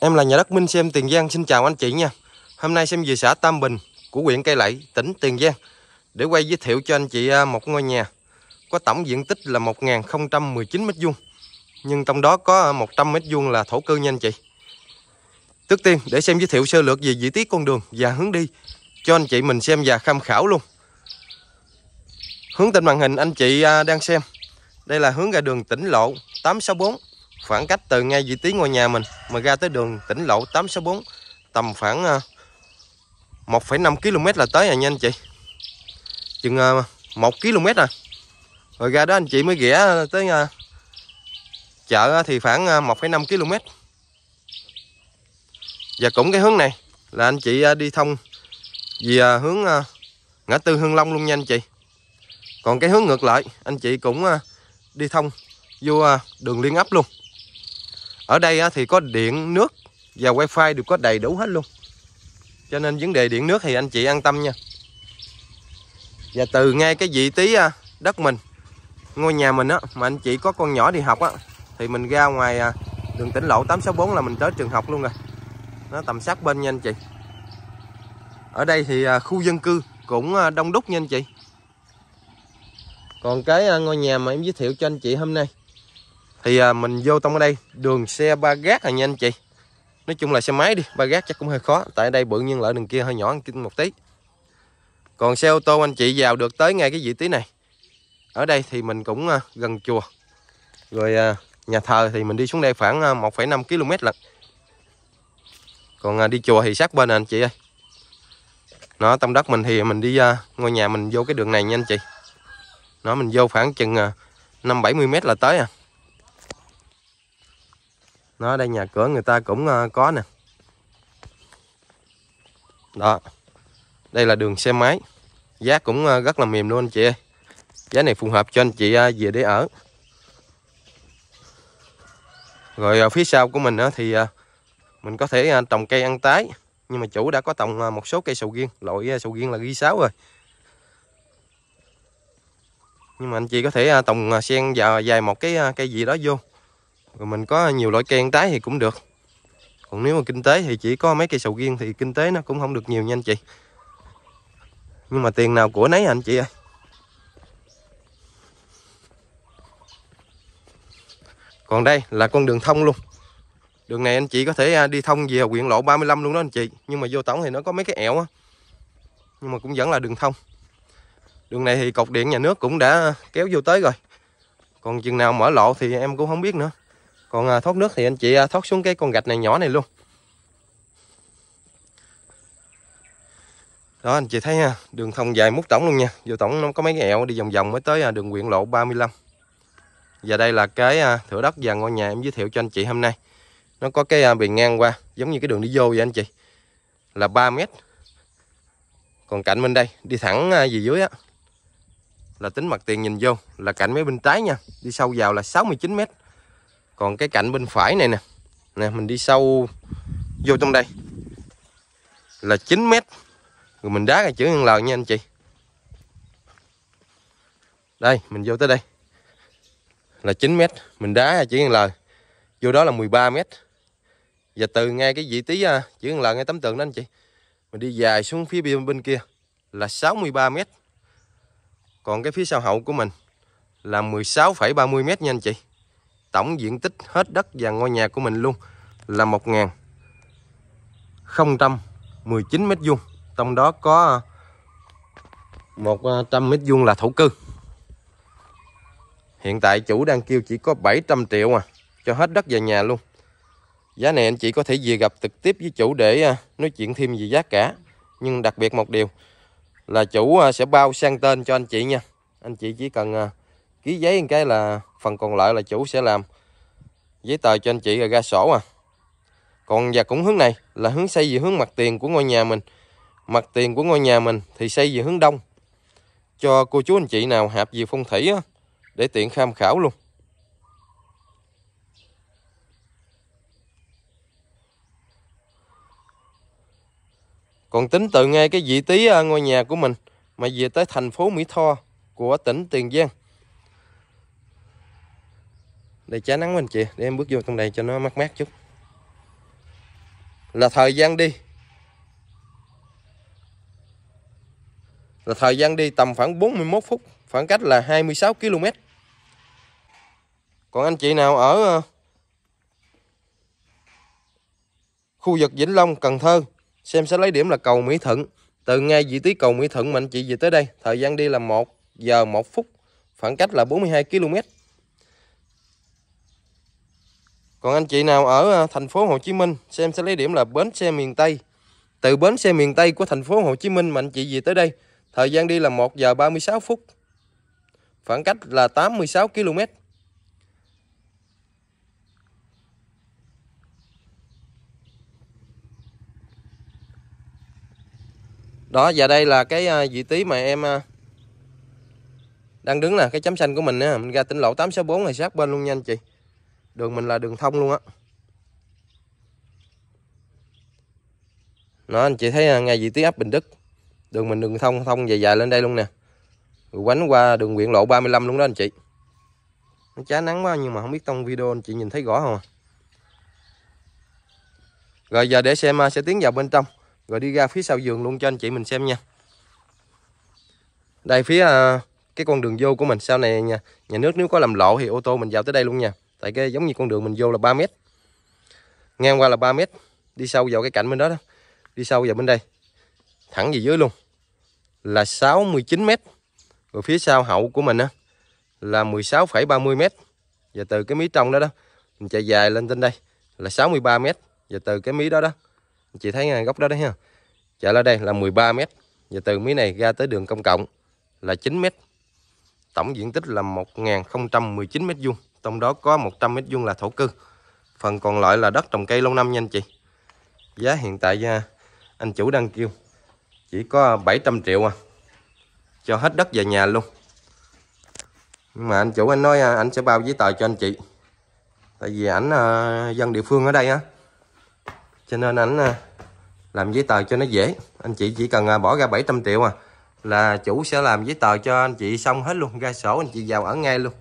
Em là nhà đất Minh Xem Tiền Giang xin chào anh chị nha Hôm nay xem về xã Tam Bình của huyện Cây Lậy, tỉnh Tiền Giang Để quay giới thiệu cho anh chị à, một ngôi nhà Có tổng diện tích là 1019m2 Nhưng trong đó có 100m2 à, là thổ cư nha anh chị Trước tiên để xem giới thiệu sơ lược về vị trí con đường và hướng đi Cho anh chị mình xem và tham khảo luôn Hướng tên màn hình anh chị à, đang xem Đây là hướng ra đường tỉnh lộ 864 khoảng cách từ ngay vị trí ngôi nhà mình mà ra tới đường tỉnh lộ 864 tầm khoảng 1,5 ờ, km là tới rồi nha anh chị chừng 1 ờ, km à rồi ra đó anh chị mới ghé ờ, tới chợ thì khoảng 1,5 km và cũng cái hướng này là anh chị đi thông về hướng ngã tư Hương Long luôn nha anh chị còn cái hướng ngược lại anh chị cũng đi thông vô đường liên ấp luôn ở đây thì có điện nước và wifi đều có đầy đủ hết luôn cho nên vấn đề điện nước thì anh chị an tâm nha và từ ngay cái vị trí à, đất mình ngôi nhà mình á mà anh chị có con nhỏ đi học á thì mình ra ngoài à, đường tỉnh lộ 864 là mình tới trường học luôn rồi nó tầm sát bên nha anh chị ở đây thì à, khu dân cư cũng đông đúc nha anh chị còn cái ngôi nhà mà em giới thiệu cho anh chị hôm nay thì à, mình vô trong ở đây đường xe ba gác à nha anh chị nói chung là xe máy đi ba gác chắc cũng hơi khó tại đây bự nhưng lại đường kia hơi nhỏ kinh một tí còn xe ô tô anh chị vào được tới ngay cái vị trí này ở đây thì mình cũng à, gần chùa rồi à, nhà thờ thì mình đi xuống đây khoảng 1,5 à, km lận còn à, đi chùa thì sát bên à, anh chị ơi nó tâm đất mình thì mình đi à, ngôi nhà mình vô cái đường này nha anh chị nó mình vô khoảng chừng à, năm bảy mươi mét là tới à nó đây nhà cửa người ta cũng ờ, có nè đó đây là đường xe máy giá cũng ờ, rất là mềm luôn anh chị giá này phù hợp cho anh chị ờ, về để ở rồi phía sau của mình thì mình có thể trồng cây ăn tái nhưng mà chủ đã có trồng một số cây sầu riêng loại sầu riêng là ghi sáu rồi nhưng mà anh chị có thể trồng sen vào dài một cái cây gì đó vô rồi mình có nhiều loại cây ăn trái thì cũng được còn nếu mà kinh tế thì chỉ có mấy cây sầu riêng thì kinh tế nó cũng không được nhiều nha anh chị nhưng mà tiền nào của nấy anh chị ơi còn đây là con đường thông luôn đường này anh chị có thể à, đi thông về huyện lộ 35 luôn đó anh chị nhưng mà vô tổng thì nó có mấy cái ẹo á nhưng mà cũng vẫn là đường thông đường này thì cột điện nhà nước cũng đã kéo vô tới rồi còn chừng nào mở lộ thì em cũng không biết nữa còn à, thoát nước thì anh chị à, thoát xuống cái con gạch này nhỏ này luôn đó anh chị thấy ha đường thông dài mút tổng luôn nha vô tổng nó có mấy cái ẹo đi vòng vòng mới tới à, đường quyện lộ 35 và đây là cái thửa đất và ngôi nhà em giới thiệu cho anh chị hôm nay nó có cái bề ngang qua giống như cái đường đi vô vậy anh chị là 3 mét còn cạnh bên đây đi thẳng về dưới á là tính mặt tiền nhìn vô là cạnh mấy bên trái nha đi sâu vào là 69 mét còn cái cạnh bên phải này nè nè mình đi sâu vô trong đây là 9 mét rồi mình đá là chữ nhân lờ nha anh chị đây mình vô tới đây là 9 mét mình đá là chữ nhân lờ vô đó là 13 mét và từ ngay cái vị trí à, chữ nhân lờ ngay tấm tường đó anh chị mình đi dài xuống phía bên bên kia là 63 mét còn cái phía sau hậu của mình là 16,30 mét nha anh chị tổng diện tích hết đất và ngôi nhà của mình luôn là 1019 mét vuông trong đó có 100 à, mét vuông là thổ cư hiện tại chủ đang kêu chỉ có 700 triệu à cho hết đất và nhà luôn giá này anh chị có thể về gặp trực tiếp với chủ để à, nói chuyện thêm về giá cả nhưng đặc biệt một điều là chủ à, sẽ bao sang tên cho anh chị nha anh chị chỉ cần ký giấy một cái là phần còn lại là chủ sẽ làm giấy tờ cho anh chị rồi ra sổ à còn và cũng hướng này là hướng xây về hướng mặt tiền của ngôi nhà mình mặt tiền của ngôi nhà mình thì xây về hướng đông cho cô chú anh chị nào hạp về phong thủy á, để tiện tham khảo luôn còn tính từ ngay cái vị trí à, ngôi nhà của mình mà về tới thành phố Mỹ Tho của tỉnh Tiền Giang đây trái nắng mình chị để em bước vô trong đây cho nó mát mát chút là thời gian đi là thời gian đi tầm khoảng 41 phút khoảng cách là 26 km còn anh chị nào ở ờ, khu vực Vĩnh Long Cần Thơ xem sẽ lấy điểm là cầu Mỹ Thuận từ ngay vị trí cầu Mỹ Thuận mà anh chị về tới đây thời gian đi là 1 giờ 1 phút khoảng cách là 42 km còn anh chị nào ở à, thành phố Hồ Chí Minh, xem sẽ lấy điểm là bến xe miền Tây. Từ bến xe miền Tây của thành phố Hồ Chí Minh mà anh chị về tới đây, thời gian đi là 1 giờ 36 phút. Khoảng cách là 86 km. Đó và đây là cái à, vị trí mà em à, đang đứng là cái chấm xanh của mình á, mình ra tỉnh lộ 864 này sát bên luôn nha anh chị đường mình là đường thông luôn á nó anh chị thấy à, ngay vị trí ấp Bình Đức đường mình đường thông thông dài dài lên đây luôn nè rồi quánh qua đường huyện lộ 35 luôn đó anh chị nó chá nắng quá nhưng mà không biết trong video anh chị nhìn thấy rõ không à rồi giờ để xem à, sẽ tiến vào bên trong rồi đi ra phía sau giường luôn cho anh chị mình xem nha đây phía à, cái con đường vô của mình sau này nhà, nhà nước nếu có làm lộ thì ô tô mình vào tới đây luôn nha tại cái giống như con đường mình vô là 3 mét ngang qua là 3 mét đi sâu vào cái cạnh bên đó, đó. đi sâu vào bên đây thẳng về dưới luôn là 69 mét rồi phía sau hậu của mình á là 16,30 mét và từ cái mí trong đó đó mình chạy dài lên trên đây là 63 mét và từ cái mí đó đó chị thấy góc đó đấy ha chạy lên đây là 13 mét và từ mí này ra tới đường công cộng là 9 mét tổng diện tích là 1019 mét vuông trong đó có 100 mét vuông là thổ cư phần còn lại là đất trồng cây lâu năm nha anh chị giá hiện tại à, anh chủ đang kêu chỉ có 700 triệu à cho hết đất về nhà luôn nhưng mà anh chủ anh nói à, anh sẽ bao giấy tờ cho anh chị tại vì ảnh à, dân địa phương ở đây á cho nên ảnh làm giấy tờ cho nó dễ anh chị chỉ cần bỏ ra 700 triệu à là chủ sẽ làm giấy tờ cho anh chị xong hết luôn ra sổ anh chị vào ở ngay luôn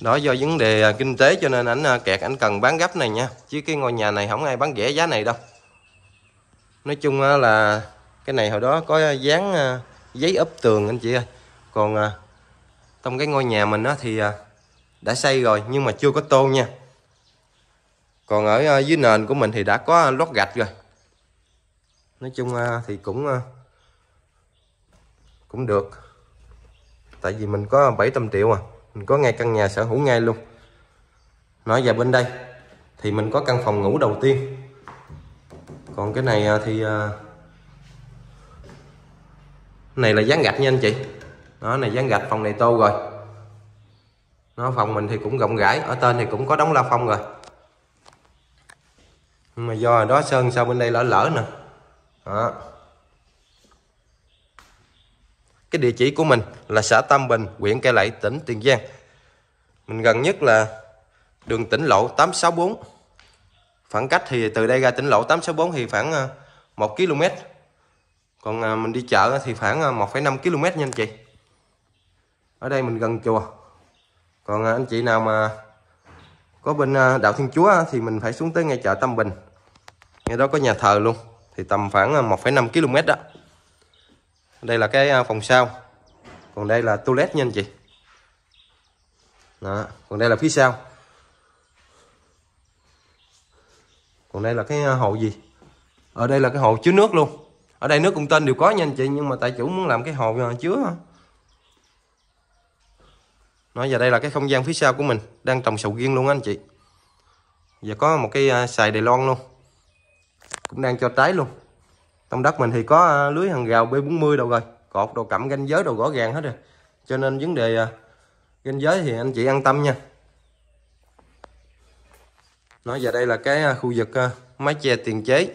đó do vấn đề à, kinh tế cho nên ảnh à, kẹt ảnh cần bán gấp này nha chứ cái ngôi nhà này không ai bán rẻ giá này đâu nói chung là cái này hồi đó có dán à, giấy ốp tường anh chị ơi còn trong cái ngôi nhà mình đó thì đã xây rồi nhưng mà chưa có tô nha còn ở dưới nền của mình thì đã có lót gạch rồi nói chung thì cũng cũng được tại vì mình có 700 triệu à mình có ngay căn nhà sở hữu ngay luôn nói về bên đây thì mình có căn phòng ngủ đầu tiên còn cái này à, thì à, này là dán gạch nha anh chị Nó này dán gạch phòng này tô rồi nó phòng mình thì cũng rộng rãi ở tên thì cũng có đóng la phong rồi nhưng mà do đó sơn sao bên đây lỡ lỡ nè đó cái địa chỉ của mình là xã Tam Bình huyện Cai Lậy tỉnh Tiền Giang mình gần nhất là đường tỉnh lộ 864 khoảng cách thì từ đây ra tỉnh lộ 864 thì khoảng 1 à, km còn à, mình đi chợ thì khoảng 1,5 à, km nha anh chị ở đây mình gần chùa còn anh chị nào mà có bên đạo Thiên Chúa thì mình phải xuống tới ngay chợ Tâm Bình ngay đó có nhà thờ luôn thì tầm khoảng 1,5 km đó đây là cái à, phòng sau còn đây là toilet nha anh chị đó. còn đây là phía sau còn đây là cái à, hộ gì ở đây là cái hộ chứa nước luôn ở đây nước cũng tên đều có nha anh chị nhưng mà tại chủ muốn làm cái hồ à, chứa nói giờ đây là cái không gian phía sau của mình đang trồng sầu riêng luôn anh chị giờ có một cái xài đài loan luôn cũng đang cho trái luôn trong đất mình thì có à, lưới hàng rào B40 đâu rồi cột đồ cẩm ganh giới đồ gõ gàng hết rồi cho nên vấn đề ganh à, giới thì anh chị an tâm nha nói giờ đây là cái à, khu vực mái che tiền chế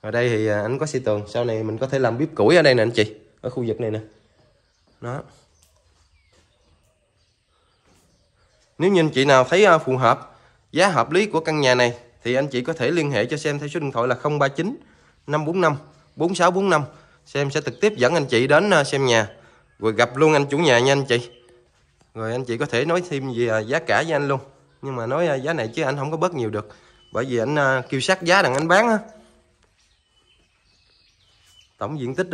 ở đây thì anh có xi tường sau này mình có thể làm bếp củi ở đây nè anh chị ở khu vực này nè đó nếu như anh chị nào thấy phù hợp giá hợp lý của căn nhà này thì anh chị có thể liên hệ cho xem theo số điện thoại là 039 545 4645 xem sẽ trực tiếp dẫn anh chị đến à, xem nhà rồi gặp luôn anh chủ nhà nha anh chị rồi anh chị có thể nói thêm gì à, giá cả với anh luôn nhưng mà nói à, giá này chứ anh không có bớt nhiều được bởi vì anh kêu sát giá đằng anh bán á tổng diện tích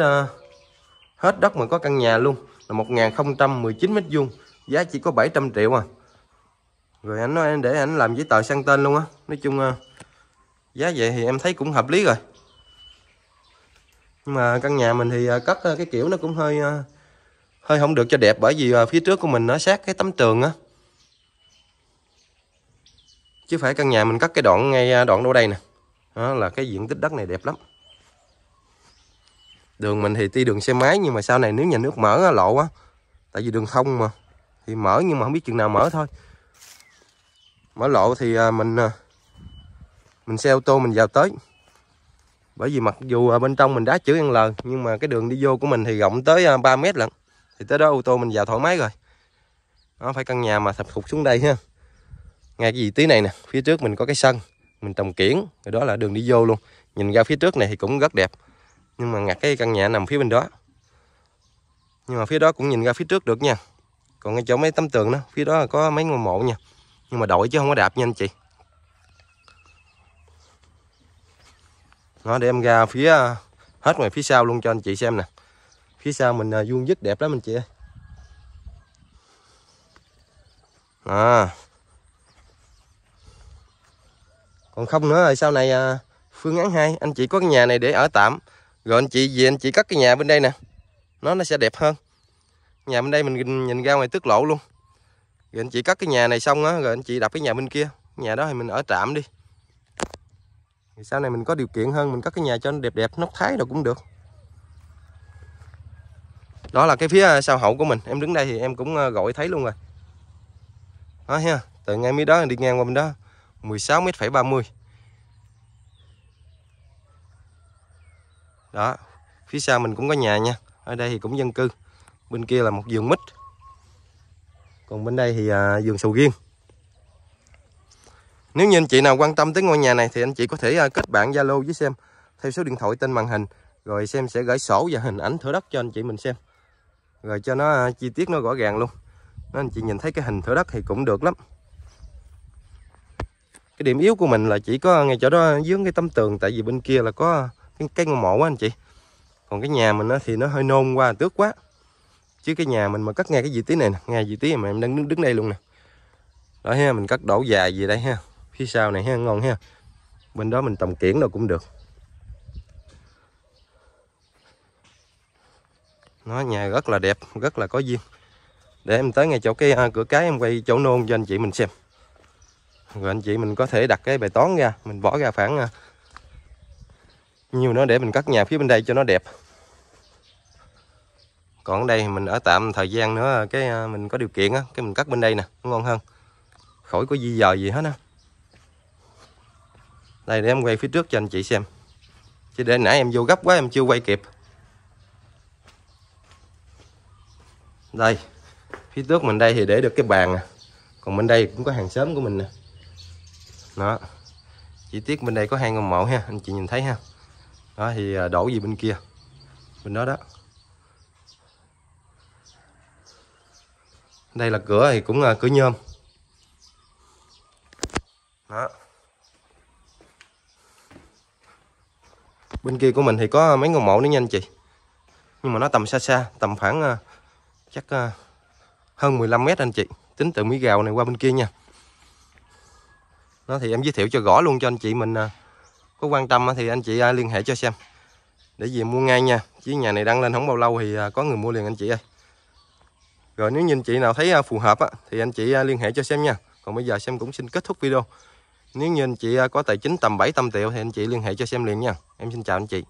hết đất mà có căn nhà luôn là 1019 mét vuông giá chỉ có 700 triệu à rồi anh nói để anh làm giấy tờ sang tên luôn á nói chung giá vậy thì em thấy cũng hợp lý rồi nhưng mà căn nhà mình thì ờ, cất ờ, cái kiểu nó cũng hơi ờ, hơi không được cho đẹp bởi vì phía trước của mình nó sát cái tấm tường á chứ phải căn nhà mình cắt cái đoạn ngay đoạn đâu đây nè đó là cái diện tích đất này đẹp lắm đường mình thì tuy đường xe máy nhưng mà sau này nếu nhà nước mở lộ á tại vì đường không mà thì mở nhưng mà không biết chừng nào mở thôi mở lộ thì mình mình xe ô tô mình vào tới bởi vì mặc dù à, bên trong mình đá chữ L nhưng mà cái đường đi vô của mình thì rộng tới 3 à, mét lận thì tới đó ô tô mình vào thoải mái rồi nó phải căn nhà mà sập phục xuống đây ha ngay cái vị trí này nè phía trước mình có cái sân mình trồng kiển rồi đó là đường đi vô luôn nhìn ra phía trước này thì cũng rất đẹp nhưng mà ngặt cái căn nhà nằm phía bên đó nhưng mà phía đó cũng nhìn ra phía trước được nha còn ngay chỗ mấy tấm tường đó phía đó có mấy ngôi mộ nha nhưng mà đổi chứ không có đạp nha anh chị đó để em ra phía à, hết ngoài phía sau luôn cho anh chị xem nè phía sau mình à, vuông dứt đẹp lắm anh chị à còn không nữa rồi sau này à, phương án hai anh chị có cái nhà này để ở tạm rồi anh chị về anh chị cắt cái nhà bên đây nè nó nó sẽ đẹp hơn nhà bên đây mình nhìn ra ngoài tức lộ luôn rồi anh chị cắt cái nhà này xong á rồi anh chị đập cái nhà bên kia nhà đó thì mình ở tạm đi thì sau này mình có điều kiện hơn mình có cái nhà cho nó đẹp đẹp nóc thái đâu cũng được đó là cái phía à, sau hậu của mình em đứng đây thì em cũng à, gọi thấy luôn rồi đó ha từ ngay mí đó đi ngang qua mình đó 16 mét phẩy 30 đó phía sau mình cũng có nhà nha ở đây thì cũng dân cư bên kia là một giường mít còn bên đây thì à, vườn sầu riêng nếu như anh chị nào quan tâm tới ngôi nhà này thì anh chị có thể à, kết bạn Zalo với xem theo số điện thoại trên màn hình rồi xem sẽ gửi sổ và hình ảnh thửa đất cho anh chị mình xem rồi cho nó à, chi tiết nó rõ ràng luôn nó anh chị nhìn thấy cái hình thửa đất thì cũng được lắm cái điểm yếu của mình là chỉ có ngay chỗ đó dưới cái tấm tường tại vì bên kia là có cái, cây mộ á anh chị còn cái nhà mình thì nó hơi nôn qua tước quá chứ cái nhà mình mà cắt ngay cái vị trí này nè ngay vị trí mà em đang đứng, đây luôn nè đó ha mình cắt đổ dài gì đây ha phía sau này ha ngon ha bên đó mình tầm kiển đâu cũng được nó nhà rất là đẹp rất là có duyên để em tới ngay chỗ cái à, cửa cái em quay chỗ nôn cho anh chị mình xem rồi anh chị mình có thể đặt cái bài toán ra mình bỏ ra khoảng à, nhiều nữa để mình cắt nhà phía bên đây cho nó đẹp còn ở đây mình ở tạm thời gian nữa cái à, mình có điều kiện á cái mình cắt bên đây nè ngon hơn khỏi có di dời gì hết á đây để em quay phía trước cho anh chị xem chứ để nãy em vô gấp quá em chưa quay kịp đây phía trước mình đây thì để được cái bàn à. còn bên đây cũng có hàng xóm của mình nè đó chi tiết bên đây có hai ngôi mộ ha anh chị nhìn thấy ha đó thì à, đổ gì bên kia bên đó đó đây là cửa thì cũng là cửa nhôm đó bên kia của mình thì có mấy ngôi mộ nữa nha anh chị nhưng mà nó tầm xa xa tầm khoảng ờ, chắc ờ, hơn 15 mét anh chị tính từ mí gào này qua bên kia nha nó thì em giới thiệu cho gõ luôn cho anh chị mình ờ, có quan tâm thì anh chị liên hệ cho xem để về mua ngay nha chứ nhà này đăng lên không bao lâu thì có người mua liền anh chị ơi rồi nếu như anh chị nào thấy phù hợp thì anh chị liên hệ cho xem nha còn bây giờ xem cũng xin kết thúc video nếu như anh chị à, có tài chính tầm 7 tâm triệu thì anh chị liên hệ cho xem liền nha. Em xin chào anh chị.